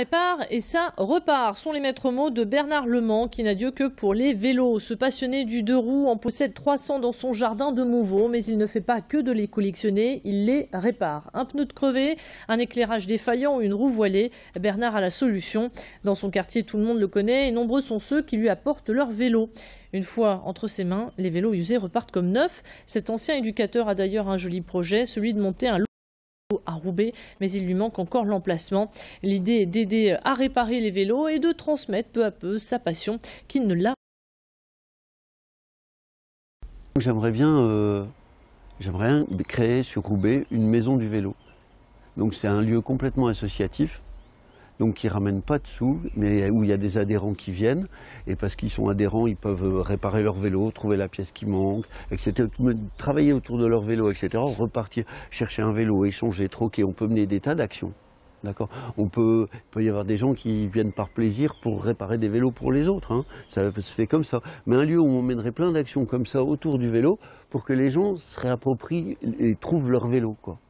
répare et ça repart sont les maîtres mots de Bernard Le Mans qui n'a Dieu que pour les vélos. Ce passionné du deux roues en possède 300 dans son jardin de Mouveau, mais il ne fait pas que de les collectionner, il les répare. Un pneu de crevé, un éclairage défaillant, une roue voilée, Bernard a la solution. Dans son quartier, tout le monde le connaît et nombreux sont ceux qui lui apportent leurs vélos. Une fois entre ses mains, les vélos usés repartent comme neufs. Cet ancien éducateur a d'ailleurs un joli projet, celui de monter un à Roubaix, mais il lui manque encore l'emplacement. L'idée est d'aider à réparer les vélos et de transmettre peu à peu sa passion qui ne l'a J'aimerais bien, euh, bien, créer sur Roubaix une maison du vélo. Donc c'est un lieu complètement associatif donc qui ne ramènent pas de sous, mais où il y a des adhérents qui viennent, et parce qu'ils sont adhérents, ils peuvent euh, réparer leur vélo, trouver la pièce qui manque, etc., travailler autour de leur vélo, etc., repartir, chercher un vélo, échanger, troquer, on peut mener des tas d'actions. D'accord. On peut, il peut y avoir des gens qui viennent par plaisir pour réparer des vélos pour les autres. Hein. Ça se fait comme ça. Mais un lieu où on mènerait plein d'actions comme ça autour du vélo pour que les gens se réapproprient et trouvent leur vélo, quoi.